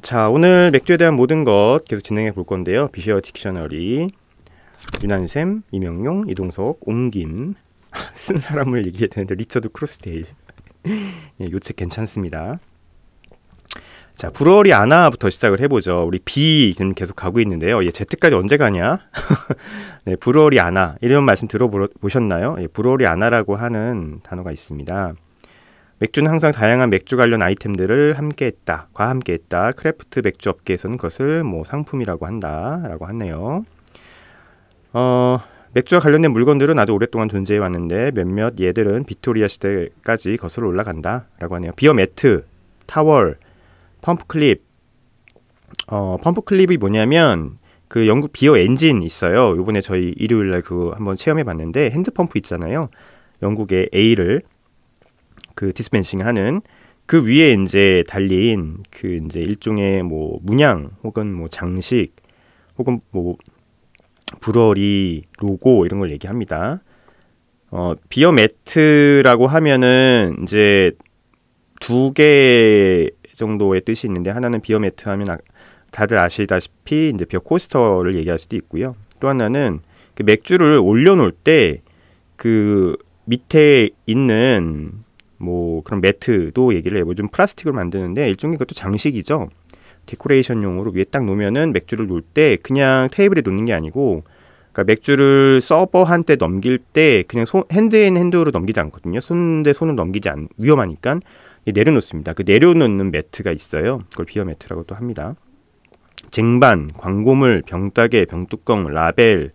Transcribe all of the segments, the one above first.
자, 오늘 맥주에 대한 모든 것 계속 진행해 볼 건데요. 비시어 딕셔너리 유난샘, 이명용, 이동석, 옹김 쓴 사람을 얘기해야 되는데 리처드 크로스데일 예, 요 책 괜찮습니다. 자, 불월이 아나부터 시작을 해보죠. 우리 비 지금 계속 가고 있는데요. 예, Z까지 언제 가냐? 네, 불월이 아나. 이런 말씀 들어보셨나요? 예, 불월이 아나라고 하는 단어가 있습니다. 맥주는 항상 다양한 맥주 관련 아이템들을 함께했다과 함께했다. 크래프트 맥주 업계에서는 그것을 뭐 상품이라고 한다라고 하네요. 어, 맥주와 관련된 물건들은 아주 오랫동안 존재해 왔는데 몇몇 얘들은비토리아 시대까지 거슬러 올라간다라고 하네요. 비어 매트, 타월, 펌프 클립. 어, 펌프 클립이 뭐냐면 그 영국 비어 엔진 있어요. 요번에 저희 일요일 날그 한번 체험해 봤는데 핸드 펌프 있잖아요. 영국의 A를 그 디스펜싱 하는 그 위에 이제 달린 그 이제 일종의 뭐 문양 혹은 뭐 장식 혹은 뭐 브러리 로고 이런 걸 얘기합니다. 어, 비어 매트라고 하면은 이제 두 개 정도의 뜻이 있는데 하나는 비어 매트 하면 아, 다들 아시다시피 이제 비어 코스터를 얘기할 수도 있고요. 또 하나는 그 맥주를 올려놓을 때 그 밑에 있는 뭐 그런 매트도 얘기를 해보고 뭐 좀 플라스틱으로 만드는데 일종의 그것도 장식이죠. 디코레이션용으로 위에 딱 놓으면은 맥주를 놓을 때 그냥 테이블에 놓는 게 아니고 그러니까 맥주를 서버한테 넘길 때 그냥 손, 핸드인 핸드로 넘기지 않거든요. 손대 손을 넘기지 않 위험하니까 내려놓습니다. 그 내려놓는 매트가 있어요. 그걸 비어 매트라고 도 합니다. 쟁반, 광고물, 병따개, 병뚜껑, 라벨,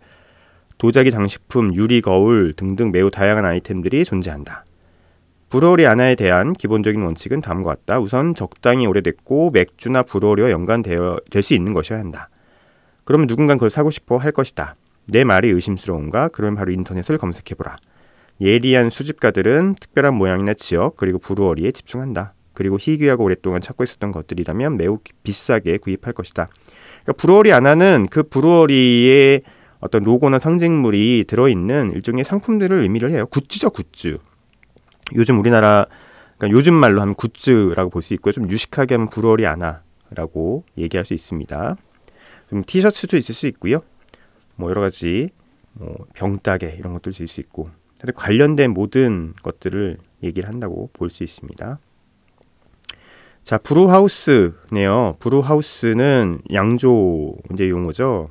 도자기 장식품, 유리 거울 등등 매우 다양한 아이템들이 존재한다. 브루어리아나에 대한 기본적인 원칙은 다음과 같다. 우선 적당히 오래됐고 맥주나 브루어리와 연관되어 될 수 있는 것이어야 한다. 그러면 누군가 그걸 사고 싶어 할 것이다. 내 말이 의심스러운가? 그러면 바로 인터넷을 검색해보라. 예리한 수집가들은 특별한 모양이나 지역 그리고 브루어리에 집중한다. 그리고 희귀하고 오랫동안 찾고 있었던 것들이라면 매우 비싸게 구입할 것이다. 그러니까 브루어리 아나는 그 브루어리의 어떤 로고나 상징물이 들어있는 일종의 상품들을 의미를 해요. 굿즈죠, 굿즈. 요즘 우리나라 그러니까 요즘 말로 하면 굿즈라고 볼 수 있고요. 좀 유식하게 하면 불월이 아나라고 얘기할 수 있습니다. 좀 티셔츠도 있을 수 있고요. 뭐 여러 가지 뭐 병따개 이런 것도 있을 수 있고 관련된 모든 것들을 얘기를 한다고 볼 수 있습니다. 자, 브루하우스네요. 브루하우스는 양조 이제 용어죠.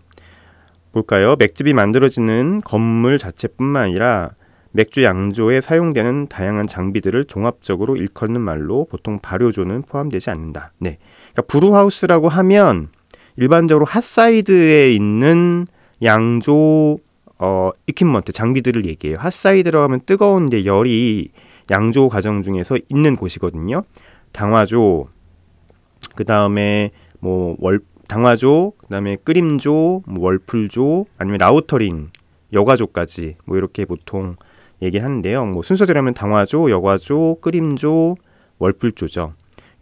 볼까요? 맥집이 만들어지는 건물 자체뿐만 아니라 맥주 양조에 사용되는 다양한 장비들을 종합적으로 일컫는 말로 보통 발효조는 포함되지 않는다. 네. 그러니까 브루하우스라고 하면 일반적으로 핫사이드에 있는 양조 어 이퀴먼트 장비들을 얘기해요. 핫사이드라고 하면 뜨거운 이 열이 양조 과정 중에서 있는 곳이거든요. 당화조 그다음에 뭐월 당화조 그다음에 끓임조 뭐 월풀조 아니면 라우터링 여과조까지 뭐 이렇게 보통 얘기를 하는데요. 뭐 순서대로 하면 당화조, 여과조, 끓임조, 월풀조죠.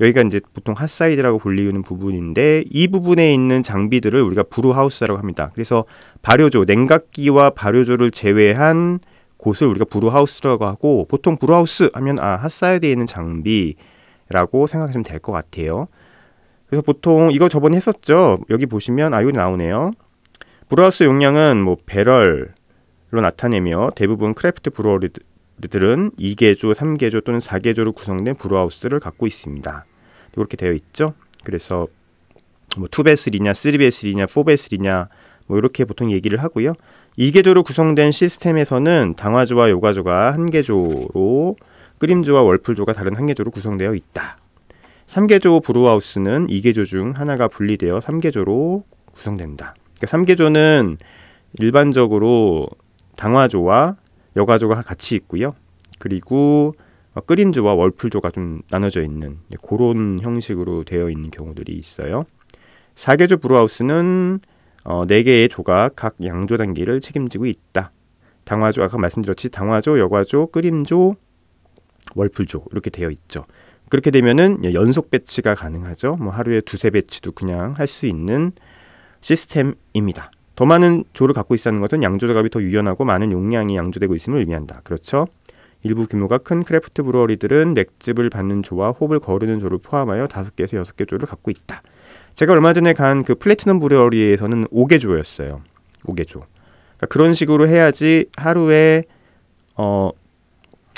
여기가 이제 보통 핫사이드라고 불리우는 부분인데 이 부분에 있는 장비들을 우리가 브루하우스라고 합니다. 그래서 발효조, 냉각기와 발효조를 제외한 곳을 우리가 브루하우스라고 하고 보통 브루하우스 하면 아 핫사이드에 있는 장비라고 생각하시면 될 것 같아요. 그래서 보통 이거 저번에 했었죠. 여기 보시면 아이온이 나오네요. 브루하우스 용량은 뭐 배럴, 로 나타내며 대부분 크래프트 브루어리들은 2개조, 3개조 또는 4개조로 구성된 브루하우스를 갖고 있습니다. 이렇게 되어 있죠. 그래서 뭐 2배스리냐, 3배스리냐, 4배스리냐 뭐 이렇게 보통 얘기를 하고요. 2개조로 구성된 시스템에서는 당화조와 요가조가 1 개조로 끓임조와 월풀조가 다른 1 개조로 구성되어 있다. 3개조 브루하우스는 2개조 중 하나가 분리되어 3개조로 구성된다. 그러니까 3개조는 일반적으로 당화조와 여과조가 같이 있고요. 그리고 어, 끓인조와 월풀조가 좀 나눠져 있는 그런 형식으로 되어 있는 경우들이 있어요. 사계조 브루하우스는 어, 네개의 조가 각 양조 단계를 책임지고 있다. 당화조 아까 말씀드렸지 당화조, 여과조, 끓인조 월풀조 이렇게 되어 있죠. 그렇게 되면은 연속 배치가 가능하죠. 뭐 하루에 두세 배치도 그냥 할 수 있는 시스템입니다. 더 많은 조를 갖고 있다는 것은 양조 작업이 더 유연하고 많은 용량이 양조되고 있음을 의미한다. 그렇죠? 일부 규모가 큰 크래프트 브루어리들은 맥즙을 받는 조와 홉을 거르는 조를 포함하여 다섯 개에서 여섯 개 조를 갖고 있다. 제가 얼마 전에 간 그 플래티넘 브루어리에서는 5개 조였어요. 5개 조. 그러니까 그런 식으로 해야지 하루에 어,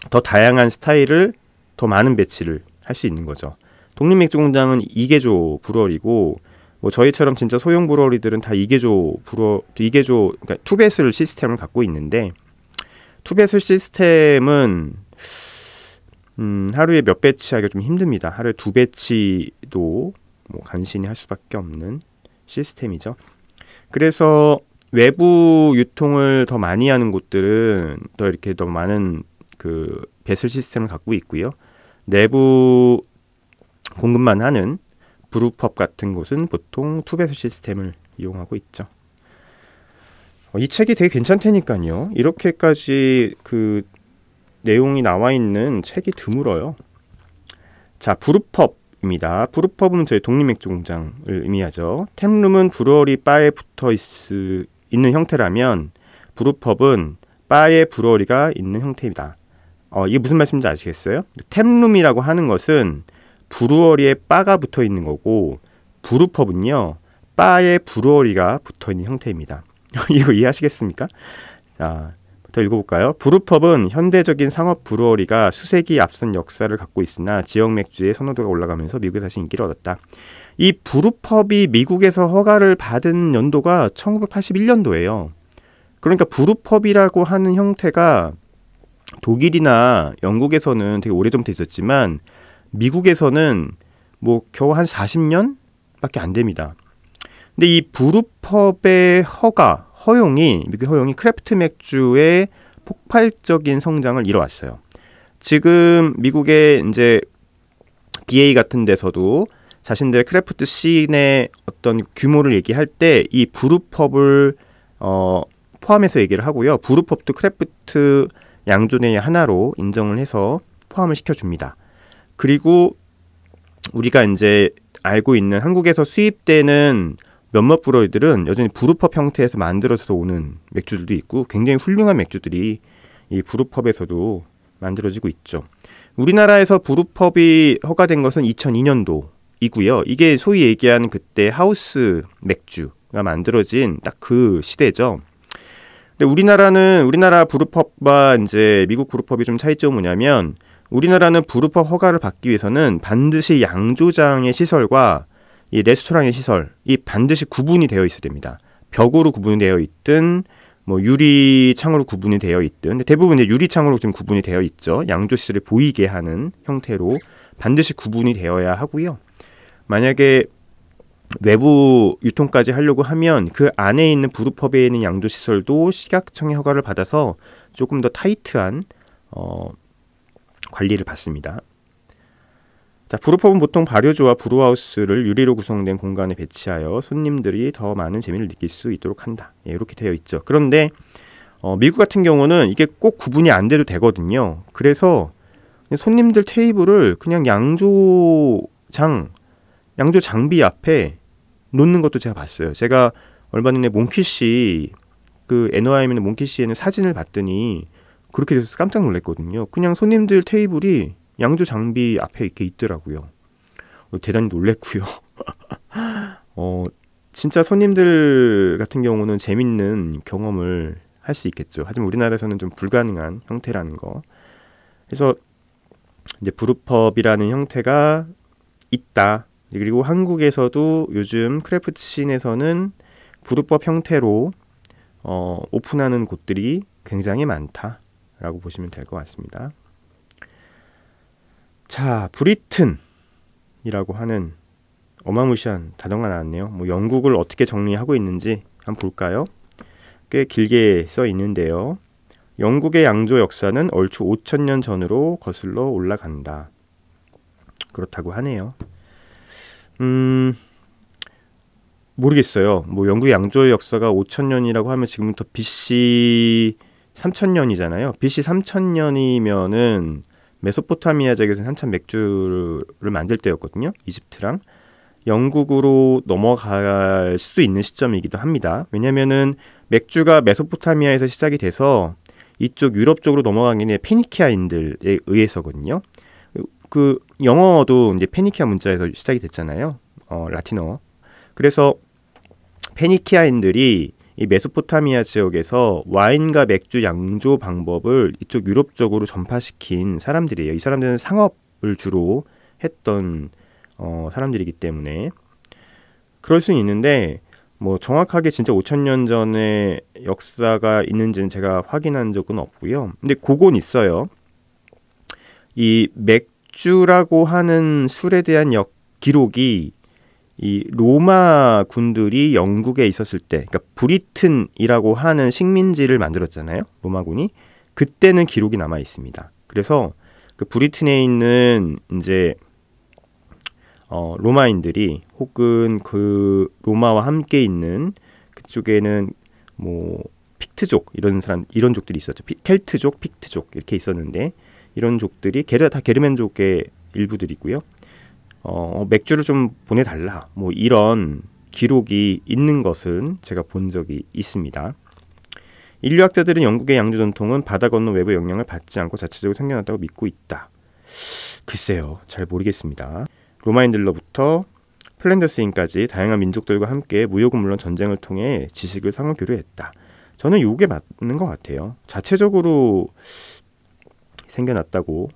더 다양한 스타일을 더 많은 배치를 할 수 있는 거죠. 독립맥주 공장은 2개조 브루어리고 뭐 저희처럼 진짜 소형 브루리들은다이개조브루이 2개조 그러니까 투배슬 시스템을 갖고 있는데 투배슬 시스템은 음, 하루에 몇 배치 하기가 좀 힘듭니다. 하루에 두 배치도 뭐 간신히 할 수밖에 없는 시스템이죠. 그래서 외부 유통을 더 많이 하는 곳들은 더 이렇게 더 많은 그 배슬 시스템을 갖고 있고요. 내부 공급만 하는 브루펍 같은 곳은 보통 투배수 시스템을 이용하고 있죠. 어, 이 책이 되게 괜찮다니까요. 이렇게까지 그 내용이 나와 있는 책이 드물어요. 자, 브루펍입니다. 브루펍은 저희 독립맥주 공장을 의미하죠. 템룸은 브루어리 바에 붙어 있, 있는 형태라면 브루펍은 바에 브루어리가 있는 형태입니다. 어, 이게 무슨 말씀인지 아시겠어요? 템룸이라고 하는 것은 브루어리에 바가 붙어 있는 거고 브루펍은요 바에 브루어리가 붙어 있는 형태입니다. 이거 이해하시겠습니까? 자, 부터 읽어볼까요? 브루펍은 현대적인 상업 브루어리가 수세기 앞선 역사를 갖고 있으나 지역 맥주의 선호도가 올라가면서 미국에 다시 인기를 얻었다. 이 브루펍이 미국에서 허가를 받은 연도가 1981년도예요. 그러니까 브루펍이라고 하는 형태가 독일이나 영국에서는 되게 오래전부터 있었지만 미국에서는 뭐 겨우 한 40년밖에 안 됩니다. 근데 이 브루펍의 허가, 허용이 미국 허용이 크래프트 맥주의 폭발적인 성장을 이뤄왔어요. 지금 미국의 이제 BA 같은 데서도 자신들의 크래프트 씬의 어떤 규모를 얘기할 때 이 브루펍을 어, 포함해서 얘기를 하고요. 브루펍도 크래프트 양존의 하나로 인정을 해서 포함을 시켜줍니다. 그리고 우리가 이제 알고 있는 한국에서 수입되는 몇몇 브로이들은 여전히 브루펍 형태에서 만들어서 져 오는 맥주들도 있고 굉장히 훌륭한 맥주들이 이 브루펍에서도 만들어지고 있죠. 우리나라에서 브루펍이 허가된 것은 2002년도이고요. 이게 소위 얘기한 그때 하우스 맥주가 만들어진 딱 그 시대죠. 근데 우리나라는 우리나라 브루펍과 이제 미국 브루펍이 좀 차이점이 뭐냐면 우리나라는 부르퍼 허가를 받기 위해서는 반드시 양조장의 시설과 이 레스토랑의 시설 이 반드시 구분이 되어 있어야 됩니다. 벽으로 구분이 되어 있든 뭐 유리 창으로 구분이 되어 있든 대부분 이제 유리 창으로 지금 구분이 되어 있죠. 양조 시설이 보이게 하는 형태로 반드시 구분이 되어야 하고요. 만약에 외부 유통까지 하려고 하면 그 안에 있는 부르펍에 있는 양조 시설도 식약청의 허가를 받아서 조금 더 타이트한 어 관리를 받습니다. 자, 브루펍은 보통 발효주와 브루하우스를 유리로 구성된 공간에 배치하여 손님들이 더 많은 재미를 느낄 수 있도록 한다. 예, 이렇게 되어 있죠. 그런데 어, 미국 같은 경우는 이게 꼭 구분이 안 돼도 되거든요. 그래서 손님들 테이블을 그냥 양조장, 양조 장비 앞에 놓는 것도 제가 봤어요. 제가 얼마 전에 몽키 시그 NOIM의 몽키 시에는 사진을 봤더니 그렇게 돼서 깜짝 놀랐거든요. 그냥 손님들 테이블이 양조 장비 앞에 이렇게 있더라고요. 대단히 놀랬고요. 어, 진짜 손님들 같은 경우는 재밌는 경험을 할 수 있겠죠. 하지만 우리나라에서는 좀 불가능한 형태라는 거. 그래서 이제 브루펍이라는 형태가 있다. 그리고 한국에서도 요즘 크래프트씬에서는 브루펍 형태로 어, 오픈하는 곳들이 굉장히 많다. 라고 보시면 될 것 같습니다. 자, 브리튼이라고 하는 어마무시한 단어가 나왔네요. 뭐 영국을 어떻게 정리하고 있는지 한번 볼까요? 꽤 길게 써 있는데요. 영국의 양조 역사는 얼추 5천년 전으로 거슬러 올라간다. 그렇다고 하네요. 음, 모르겠어요. 뭐 영국 의 양조의 역사가 5천년이라고 하면 지금부터 BC 3천년이잖아요 BC 3천년이면은 메소포타미아 지역에서 한참 맥주를 만들 때였거든요. 이집트랑 영국으로 넘어갈 수 있는 시점이기도 합니다. 왜냐면은 맥주가 메소포타미아에서 시작이 돼서 이쪽 유럽 쪽으로 넘어가기는 페니키아인들에 의해서거든요. 그 영어도 이제 페니키아 문자에서 시작이 됐잖아요. 어, 라틴어. 그래서 페니키아인들이 이 메소포타미아 지역에서 와인과 맥주 양조 방법을 이쪽 유럽 쪽으로 전파시킨 사람들이에요. 이 사람들은 상업을 주로 했던 어, 사람들이기 때문에 그럴 수는 있는데 뭐 정확하게 진짜 5천년 전의 역사가 있는지는 제가 확인한 적은 없고요. 근데 그건 있어요. 이 맥주라고 하는 술에 대한 역 기록이 이 로마 군들이 영국에 있었을 때, 그러니까 브리튼이라고 하는 식민지를 만들었잖아요. 로마군이 그때는 기록이 남아 있습니다. 그래서 그 브리튼에 있는 이제 어, 로마인들이 혹은 그 로마와 함께 있는 그쪽에는 뭐 픽트족 이런 사람 이런 족들이 있었죠. 피, 켈트족, 픽트족 이렇게 있었는데 이런 족들이 게르 다게르멘족의 일부들이고요. 어, 맥주를 좀 보내달라. 뭐 이런 기록이 있는 것은 제가 본 적이 있습니다. 인류학자들은 영국의 양주 전통은 바다 건너 외부 영향을 받지 않고 자체적으로 생겨났다고 믿고 있다. 글쎄요, 잘 모르겠습니다. 로마인들로부터 플랜더스인까지 다양한 민족들과 함께 무역은 물론 전쟁을 통해 지식을 상호 교류했다. 저는 요게 맞는 것 같아요. 자체적으로 생겨났다고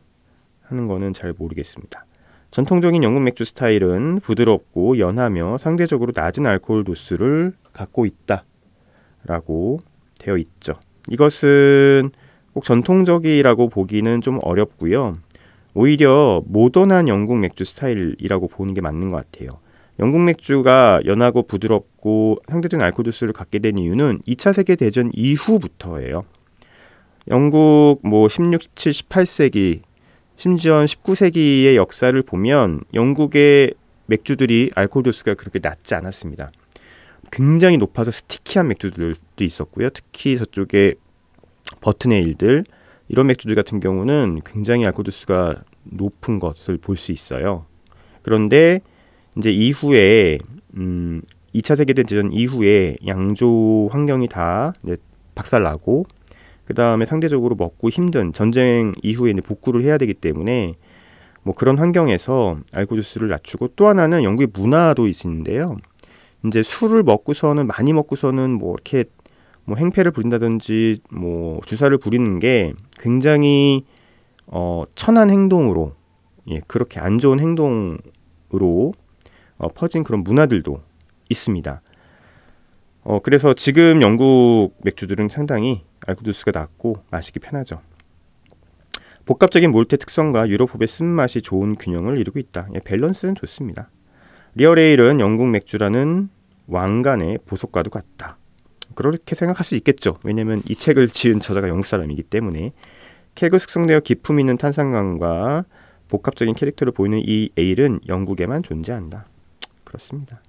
하는 거는 잘 모르겠습니다. 전통적인 영국 맥주 스타일은 부드럽고 연하며 상대적으로 낮은 알코올 도수를 갖고 있다라고 되어 있죠. 이것은 꼭 전통적이라고 보기는 좀 어렵고요. 오히려 모던한 영국 맥주 스타일이라고 보는 게 맞는 것 같아요. 영국 맥주가 연하고 부드럽고 상대적인 알코올 도수를 갖게 된 이유는 2차 세계 대전 이후부터예요. 영국 뭐 16, 17, 18세기 심지어 19세기의 역사를 보면 영국의 맥주들이 알코올 도수가 그렇게 낮지 않았습니다. 굉장히 높아서 스티키한 맥주들도 있었고요. 특히 저쪽에 버튼에일들 이런 맥주들 같은 경우는 굉장히 알코올 도수가 높은 것을 볼 수 있어요. 그런데 이제 이후에 음 2차 세계대전 이후에 양조 환경이 다 박살나고 그 다음에 상대적으로 먹고 힘든 전쟁 이후에 이제 복구를 해야 되기 때문에 뭐 그런 환경에서 알코올 주스를 낮추고 또 하나는 영국의 문화도 있는데요. 이제 술을 먹고서는 많이 먹고서는 뭐 이렇게 뭐 행패를 부린다든지 뭐 주사를 부리는 게 굉장히 어 천한 행동으로 예 그렇게 안 좋은 행동으로 어, 퍼진 그런 문화들도 있습니다. 어 그래서 지금 영국 맥주들은 상당히 알코올도수가 낮고 마시기 편하죠. 복합적인 몰트 특성과 유로법의 쓴맛이 좋은 균형을 이루고 있다. 예, 밸런스는 좋습니다. 리얼에일은 영국 맥주라는 왕관의 보석과도 같다. 그렇게 생각할 수 있겠죠. 왜냐하면 이 책을 지은 저자가 영국 사람이기 때문에 케그 숙성되어 기품 있는 탄산감과 복합적인 캐릭터를 보이는 이 에일은 영국에만 존재한다. 그렇습니다.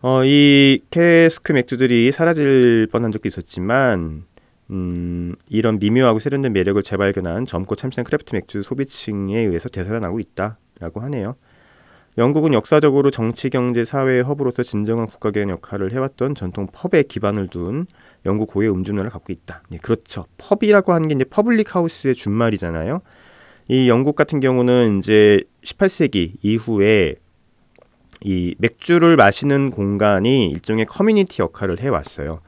어, 이 캐스크 맥주들이 사라질 뻔한 적도 있었지만 음, 이런 미묘하고 세련된 매력을 재발견한 젊고 참신한 크래프트 맥주 소비층에 의해서 되살아나고 있다라고 하네요. 영국은 역사적으로 정치, 경제, 사회의 허브로서 진정한 국가개혁 역할을 해왔던 전통 펍에 기반을 둔 영국 고유의 음주문화를 갖고 있다. 네, 그렇죠. 펍이라고 하는 게 이제 퍼블릭 하우스의 준말이잖아요. 이 영국 같은 경우는 이제 18세기 이후에 이 맥주를 마시는 공간이 일종의 커뮤니티 역할을 해왔어요.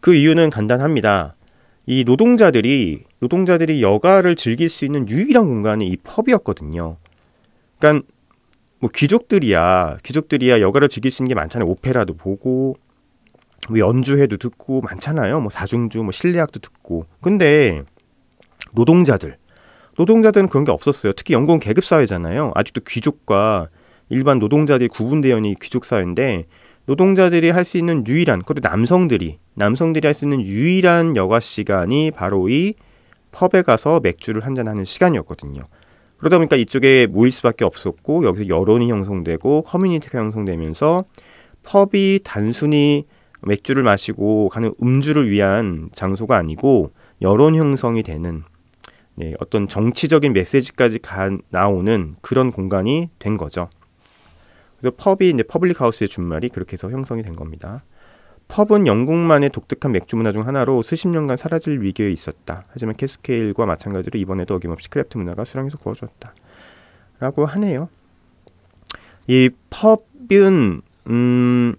그 이유는 간단합니다. 이 노동자들이 노동자들이 여가를 즐길 수 있는 유일한 공간이 이 펍이었거든요. 그러니까 뭐 귀족들이야 귀족들이야 여가를 즐길 수 있는 게 많잖아요. 오페라도 보고 뭐 연주회도 듣고 많잖아요. 뭐 사중주, 뭐 실내악도 듣고. 근데 노동자들 노동자들은 그런 게 없었어요. 특히 영국은 계급 사회잖아요. 아직도 귀족과 일반 노동자들이 구분되어있는 귀족사회인데 노동자들이 할 수 있는 유일한 그리고 남성들이 남성들이 할 수 있는 유일한 여가 시간이 바로 이 펍에 가서 맥주를 한잔 하는 시간이었거든요. 그러다 보니까 이쪽에 모일 수밖에 없었고 여기서 여론이 형성되고 커뮤니티가 형성되면서 펍이 단순히 맥주를 마시고 가는 음주를 위한 장소가 아니고 여론 형성이 되는 네, 어떤 정치적인 메시지까지 가, 나오는 그런 공간이 된 거죠. 그래서 펍이 이제 퍼블릭 하우스의 준말이 그렇게 해서 형성이 된 겁니다. 펍은 영국만의 독특한 맥주 문화 중 하나로 수십 년간 사라질 위기에 있었다. 하지만 캐스케일과 마찬가지로 이번에도 어김없이 크래프트 문화가 수량에서 구워주었다. 라고 하네요. 이 펍은 음,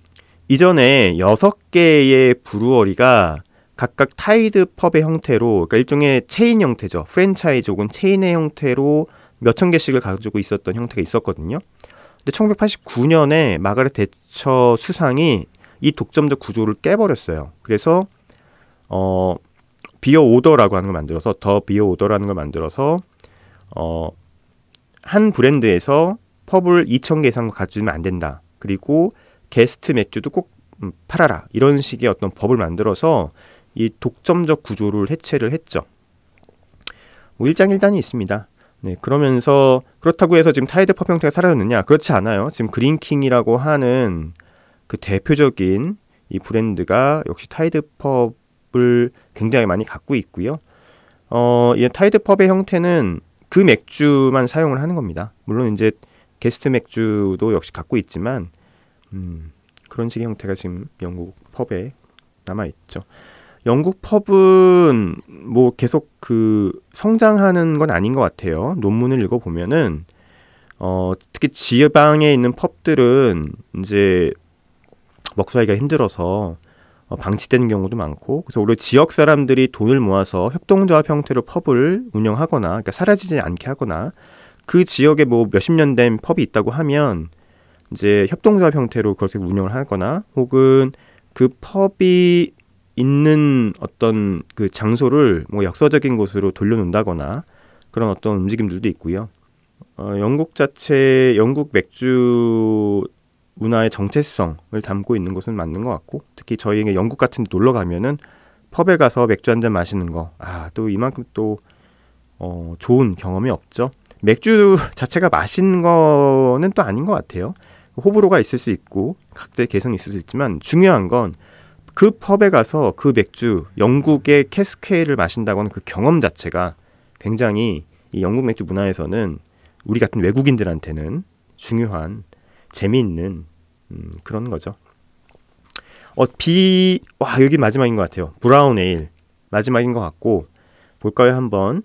이전에 여섯 개의 브루어리가 각각 타이드 펍의 형태로 그러니까 일종의 체인 형태죠. 프랜차이즈 혹은 체인의 형태로 몇 천 개씩을 가지고 있었던 형태가 있었거든요. 근데 1989년에 마가렛 대처 수상이 이 독점적 구조를 깨버렸어요. 그래서 어 비어 오더라고 하는 걸 만들어서 더 비어 오더라는 걸 만들어서 어 한 브랜드에서 펍을 2,000개 이상 가지면 안 된다. 그리고 게스트 맥주도 꼭 음, 팔아라. 이런 식의 어떤 법을 만들어서 이 독점적 구조를 해체를 했죠. 뭐 일장일단이 있습니다. 네, 그러면서 그렇다고 해서 지금 타이드 펍 형태가 사라졌느냐? 그렇지 않아요. 지금 그린킹이라고 하는 그 대표적인 이 브랜드가 역시 타이드 펍을 굉장히 많이 갖고 있고요. 어, 이 타이드 펍의 형태는 그 맥주만 사용을 하는 겁니다. 물론 이제 게스트 맥주도 역시 갖고 있지만 음, 그런 식의 형태가 지금 영국 펍에 남아 있죠. 영국 펍은 뭐 계속 그 성장하는 건 아닌 것 같아요. 논문을 읽어보면은 어, 특히 지방에 있는 펍들은 이제 먹하기가 힘들어서 어, 방치되는 경우도 많고 그래서 오히려 지역 사람들이 돈을 모아서 협동조합 형태로 펍을 운영하거나 그러니까 사라지지 않게 하거나 그 지역에 뭐 몇십 년 된 펍이 있다고 하면 이제 협동조합 형태로 그것을 운영을 하거나 혹은 그 펍이 있는 어떤 그 장소를 뭐 역사적인 곳으로 돌려놓는다거나 그런 어떤 움직임들도 있고요. 어, 영국 자체 영국 맥주 문화의 정체성을 담고 있는 것은 맞는 것 같고 특히 저희에게 영국 같은 데 놀러 가면은 펍에 가서 맥주 한 잔 마시는 거 아 또 이만큼 또 어, 좋은 경험이 없죠. 맥주 자체가 맛있는 거는 또 아닌 것 같아요. 호불호가 있을 수 있고 각자의 개성이 있을 수 있지만 중요한 건그 펍에 가서 그 맥주 영국의 캐스케일을 마신다고 하는 그 경험 자체가 굉장히 이 영국 맥주 문화에서는 우리 같은 외국인들한테는 중요한 재미있는 음, 그런 거죠. 어, 비, 와, 여기 마지막인 것 같아요. 브라운 에일. 마지막인 것 같고, 볼까요, 한번?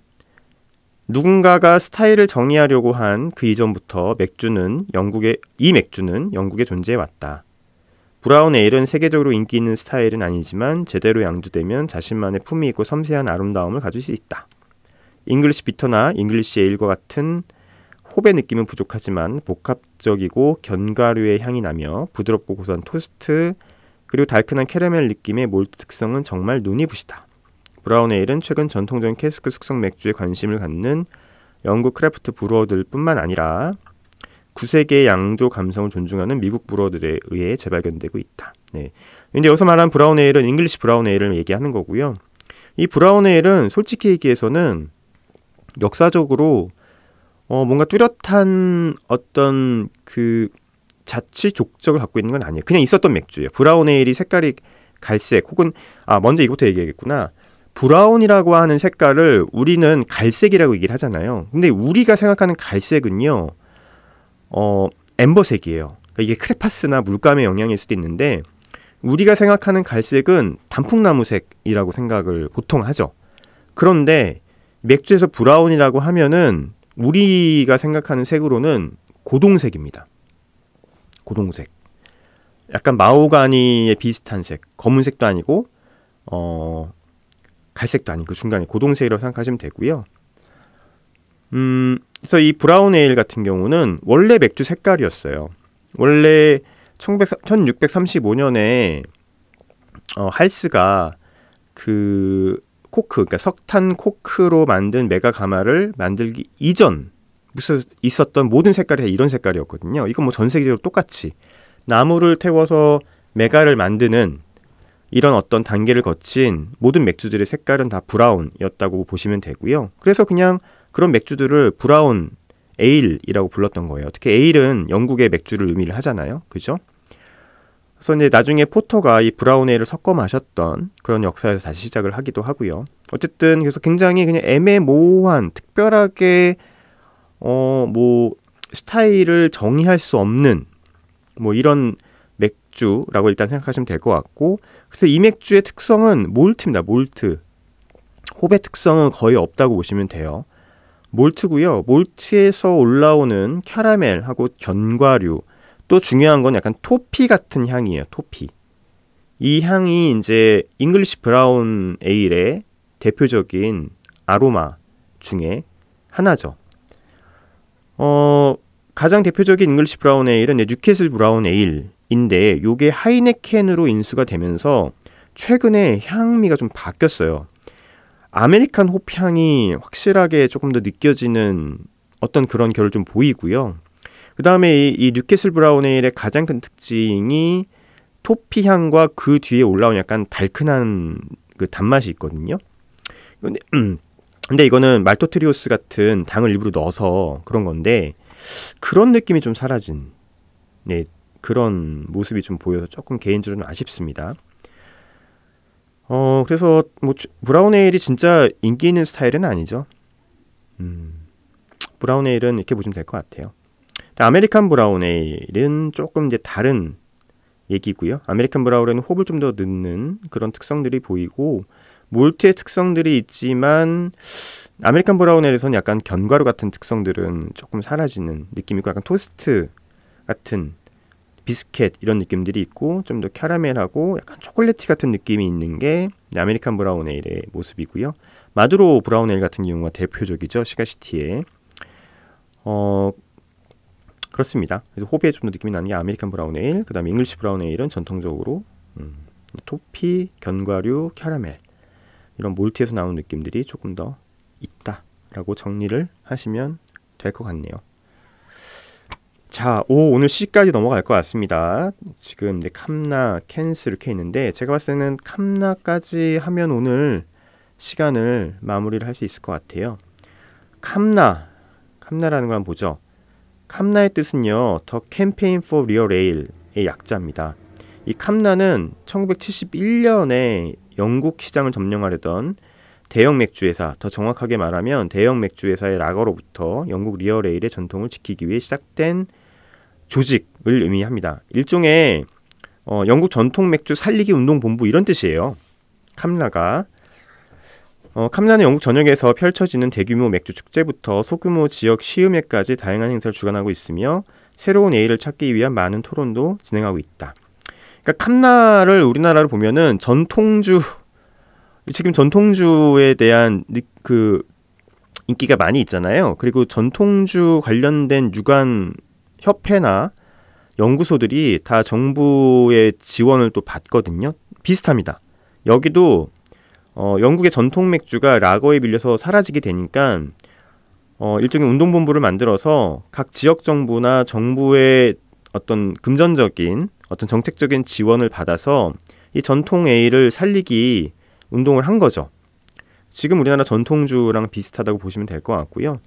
누군가가 스타일을 정리하려고한 그 이전부터 맥주는 영국의이 맥주는 영국에 존재해 왔다. 브라운 에일은 세계적으로 인기 있는 스타일은 아니지만 제대로 양조되면 자신만의 품위 있고 섬세한 아름다움을 가질 수 있다. 잉글리시 비터나 잉글리시 에일과 같은 호배 느낌은 부족하지만 복합적이고 견과류의 향이 나며 부드럽고 고소한 토스트 그리고 달큰한 캐러멜 느낌의 몰트 특성은 정말 눈이 부시다. 브라운 에일은 최근 전통적인 캐스크 숙성 맥주에 관심을 갖는 영국 크래프트 브루어들뿐만 아니라 구세계의 양조 감성을 존중하는 미국 불어들에 의해 재발견되고 있다. 네. 근데 여기서 말한 브라운 에일은 잉글리시 브라운 에일을 얘기하는 거고요. 이 브라운 에일은 솔직히 얘기해서는 역사적으로 어, 뭔가 뚜렷한 어떤 그자치 족적을 갖고 있는 건 아니에요. 그냥 있었던 맥주예요. 브라운 에일이 색깔이 갈색 혹은 아 먼저 이것부터 얘기하겠구나. 브라운이라고 하는 색깔을 우리는 갈색이라고 얘기를 하잖아요. 근데 우리가 생각하는 갈색은요. 어, 엠버색이에요. 그러니까 이게 크레파스나 물감의 영향일 수도 있는데 우리가 생각하는 갈색은 단풍나무색이라고 생각을 보통 하죠. 그런데 맥주에서 브라운이라고 하면은 우리가 생각하는 색으로는 고동색입니다. 고동색. 약간 마오가니에 비슷한 색. 검은색도 아니고 어 갈색도 아니고 그 중간에 고동색이라고 생각하시면 되고요. 음 그래서 이 브라운 에일 같은 경우는 원래 맥주 색깔이었어요. 원래 1 6 3 5년에 어, 할스가 그 코크, 그러니까 석탄 코크로 만든 메가 가마를 만들기 이전 있었던 모든 색깔이 이런 색깔이었거든요. 이건 뭐 전 세계적으로 똑같이 나무를 태워서 메가를 만드는 이런 어떤 단계를 거친 모든 맥주들의 색깔은 다 브라운이었다고 보시면 되고요. 그래서 그냥 그런 맥주들을 브라운 에일이라고 불렀던 거예요. 특히 에일은 영국의 맥주를 의미를 하잖아요. 그죠? 그래서 이제 나중에 포터가 이 브라운 에일을 섞어 마셨던 그런 역사에서 다시 시작을 하기도 하고요. 어쨌든 그래서 굉장히 그냥 애매모호한 특별하게 어 뭐 스타일을 정의할 수 없는 뭐 이런 맥주라고 일단 생각하시면 될 것 같고 그래서 이 맥주의 특성은 몰트입니다. 몰트. 호배 특성은 거의 없다고 보시면 돼요. 몰트고요. 몰트에서 올라오는 캐러멜하고 견과류 또 중요한 건 약간 토피 같은 향이에요. 토피. 이 향이 이제 잉글리시 브라운 에일의 대표적인 아로마 중에 하나죠. 어, 가장 대표적인 잉글리시 브라운 에일은 뉴캐슬 브라운 에일인데 요게 하이네켄으로 인수가 되면서 최근에 향미가 좀 바뀌었어요. 아메리칸 호피향이 확실하게 조금 더 느껴지는 어떤 그런 결을 좀 보이고요. 그 다음에 이, 이 뉴캐슬 브라운 에일의 가장 큰 특징이 토피 향과 그 뒤에 올라온 약간 달큰한 그 단맛이 있거든요. 근데, 음, 근데 이거는 말토트리오스 같은 당을 일부러 넣어서 그런 건데 그런 느낌이 좀 사라진 네, 그런 모습이 좀 보여서 조금 개인적으로는 아쉽습니다. 어 그래서 뭐 브라운 에일이 진짜 인기 있는 스타일은 아니죠. 음, 브라운 에일은 이렇게 보시면 될 것 같아요. 아메리칸 브라운 에일은 조금 이제 다른 얘기고요. 아메리칸 브라운은는 홉을 좀더 넣는 그런 특성들이 보이고 몰트의 특성들이 있지만 아메리칸 브라운 에일에서는 약간 견과류 같은 특성들은 조금 사라지는 느낌이고 약간 토스트 같은 비스켓 이런 느낌들이 있고 좀 더 캐러멜하고 약간 초콜릿 같은 느낌이 있는 게 아메리칸 브라운 에일의 모습이고요. 마두로 브라운 에일 같은 경우가 대표적이죠. 시가시티에어 그렇습니다. 그래서 호비에 좀 더 느낌이 나는 게 아메리칸 브라운 에일, 그다음에 잉글리시 브라운 에일은 전통적으로 음, 토피, 견과류, 캐러멜 이런 몰트에서 나온 느낌들이 조금 더 있다라고 정리를 하시면 될 것 같네요. 자, 오, 오늘 C까지 넘어갈 것 같습니다. 지금 이제 캄나, 캔스 이렇게 있는데 제가 봤을 때는 캄나까지 하면 오늘 시간을 마무리를 할 수 있을 것 같아요. 캄나, 캄나라는 걸 한번 보죠. 캄나의 뜻은요, 더 캠페인 포 리얼 레일의 약자입니다. 이 캄나는 1971년에 영국 시장을 점령하려던 대형 맥주 회사, 더 정확하게 말하면 대형 맥주 회사의 라거로부터 영국 리어레일의 전통을 지키기 위해 시작된 조직을 의미합니다. 일종의 어, 영국 전통 맥주 살리기 운동 본부 이런 뜻이에요. 캄라가 어, 캄라는 영국 전역에서 펼쳐지는 대규모 맥주 축제부터 소규모 지역 시음회까지 다양한 행사를 주관하고 있으며 새로운 에일을 찾기 위한 많은 토론도 진행하고 있다. 그러니까 캄라를 우리나라로 보면은 전통주 지금 전통주에 대한 그 인기가 많이 있잖아요. 그리고 전통주 관련된 유관 협회나 연구소들이 다 정부의 지원을 또 받거든요. 비슷합니다. 여기도 어, 영국의 전통 맥주가 라거에 밀려서 사라지게 되니까 어, 일종의 운동본부를 만들어서 각 지역 정부나 정부의 어떤 금전적인 어떤 정책적인 지원을 받아서 이 전통 에일을 살리기 운동을 한 거죠. 지금 우리나라 전통주랑 비슷하다고 보시면 될 것 같고요.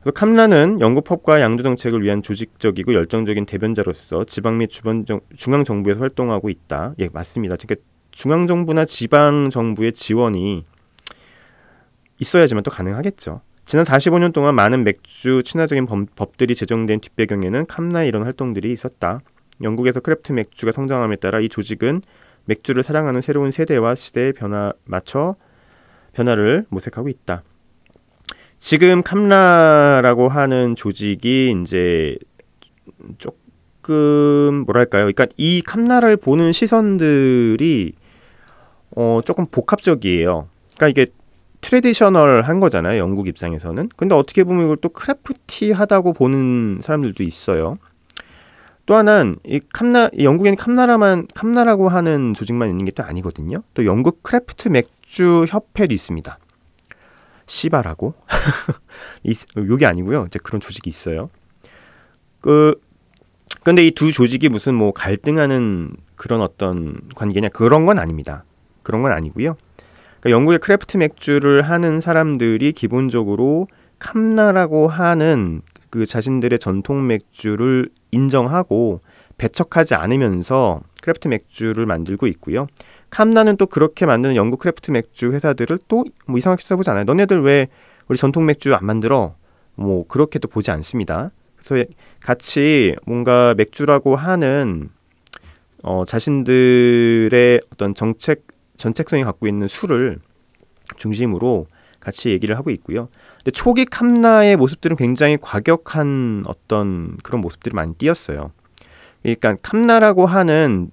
그래서 캄라는 영국법과 양조 정책을 위한 조직적이고 열정적인 대변자로서 지방 및 주변 정, 중앙 정부에서 활동하고 있다. 예, 맞습니다. 그러니까 중앙 정부나 지방 정부의 지원이 있어야지만 또 가능하겠죠. 지난 45년 동안 많은 맥주 친화적인 법, 들이 제정된 뒷배경에는 캄라의 이런 활동들이 있었다. 영국에서 크래프트 맥주가 성장함에 따라 이 조직은 맥주를 사랑하는 새로운 세대와 시대의 변화 맞춰 변화를 모색하고 있다. 지금 캄라라고 하는 조직이 이제 조금 뭐랄까요? 그러니까 이 캄라를 보는 시선들이 어 조금 복합적이에요. 그러니까 이게 트레디셔널한 거잖아요. 영국 입장에서는. 근데 어떻게 보면 이걸 또 크래프티하다고 보는 사람들도 있어요. 또 하나는 이 캄나 영국에는 캄나라만 캄나라고 하는 조직만 있는 게 또 아니거든요. 또 영국 크래프트 맥주 협회도 있습니다. 시바라고 요게 아니고요. 이제 그런 조직이 있어요. 그 근데 이 두 조직이 무슨 뭐 갈등하는 그런 어떤 관계냐 그런 건 아닙니다. 그런 건 아니고요. 그러니까 영국의 크래프트 맥주를 하는 사람들이 기본적으로 캄나라고 하는 그 자신들의 전통 맥주를 인정하고 배척하지 않으면서 크래프트 맥주를 만들고 있고요. 캄나는 또 그렇게 만드는 영국 크래프트 맥주 회사들을 또 뭐 이상하게 쳐다보지 않아요. 너네들 왜 우리 전통 맥주 안 만들어? 뭐 그렇게 도 보지 않습니다. 그래서 같이 뭔가 맥주라고 하는 어, 자신들의 어떤 정책 정책성이 갖고 있는 술을 중심으로 같이 얘기를 하고 있고요. 근데 초기 캄나의 모습들은 굉장히 과격한 어떤 그런 모습들이 많이 띄었어요. 그러니까 캄나라고 하는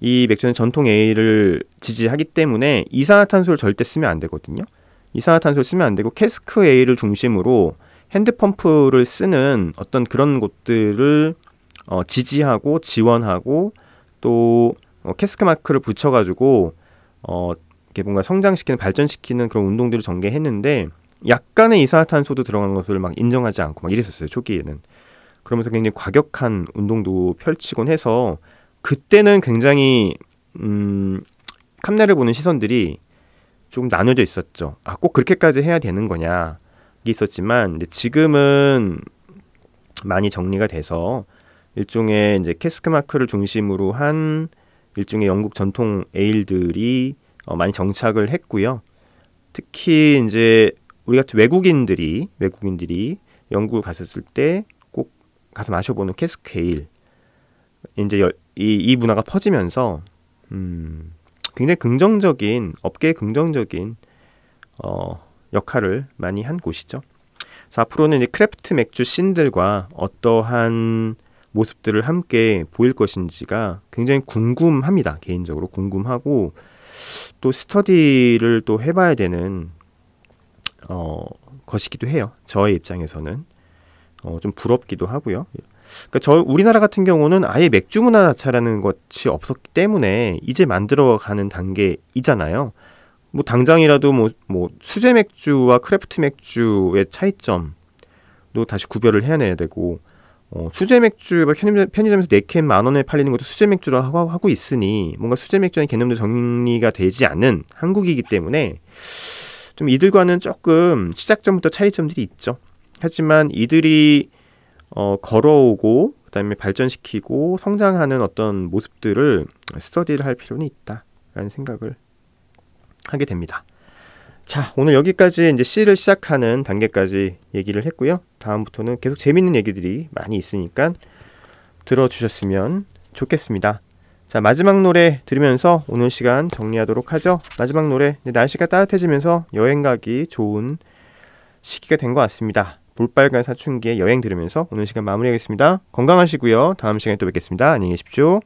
이 맥주는 전통 에일을 지지하기 때문에 이산화탄소를 절대 쓰면 안 되거든요. 이산화탄소를 쓰면 안 되고 캐스크 에일을 중심으로 핸드펌프를 쓰는 어떤 그런 곳들을 어, 지지하고 지원하고 또 어, 캐스크 마크를 붙여가지고 어, 이렇게 뭔가 성장시키는 발전시키는 그런 운동들을 전개했는데 약간의 이산화탄소도 들어간 것을 막 인정하지 않고 막 이랬었어요 초기에는 그러면서 굉장히 과격한 운동도 펼치곤 해서 그때는 굉장히 음 캄네를 보는 시선들이 조금 나눠져 있었죠 아 꼭 그렇게까지 해야 되는 거냐 이게 있었지만 지금은 많이 정리가 돼서 일종의 이제 캐스크마크를 중심으로 한 일종의 영국 전통 에일들이 어, 많이 정착을 했고요. 특히 이제 우리 가 외국인들이 외국인들이 영국을 갔었을 때 꼭 가서 마셔보는 캐스케일 이제 이, 이 문화가 퍼지면서 음, 굉장히 긍정적인 업계에 긍정적인 어, 역할을 많이 한 곳이죠. 그래서 앞으로는 이 크래프트 맥주 신들과 어떠한 모습들을 함께 보일 것인지가 굉장히 궁금합니다. 개인적으로 궁금하고 또 스터디를 또 해봐야 되는 어, 것이기도 해요. 저의 입장에서는 어, 좀 부럽기도 하고요. 그러니까 저 우리나라 같은 경우는 아예 맥주 문화 자체라는 것이 없었기 때문에 이제 만들어가는 단계이잖아요. 뭐 당장이라도 뭐, 뭐 수제 맥주와 크래프트 맥주의 차이점도 다시 구별을 해내야 되고 어, 수제 맥주 뭐 편의점, 에서네 캔 만 원에 팔리는 것도 수제 맥주로 하고, 하고 있으니 뭔가 수제 맥주의 개념도 정리가 되지 않은 한국이기 때문에 좀 이들과는 조금 시작점부터 차이점들이 있죠. 하지만 이들이 어, 걸어오고 그다음에 발전시키고 성장하는 어떤 모습들을 스터디를 할 필요는 있다라는 생각을 하게 됩니다. 자, 오늘 여기까지 이제 C를 시작하는 단계까지 얘기를 했고요. 다음부터는 계속 재밌는 얘기들이 많이 있으니까 들어주셨으면 좋겠습니다. 자 마지막 노래 들으면서 오늘 시간 정리하도록 하죠. 마지막 노래 날씨가 따뜻해지면서 여행 가기 좋은 시기가 된 것 같습니다. 볼빨간 사춘기의 여행 들으면서 오늘 시간 마무리하겠습니다. 건강하시고요. 다음 시간에 또 뵙겠습니다. 안녕히 계십시오.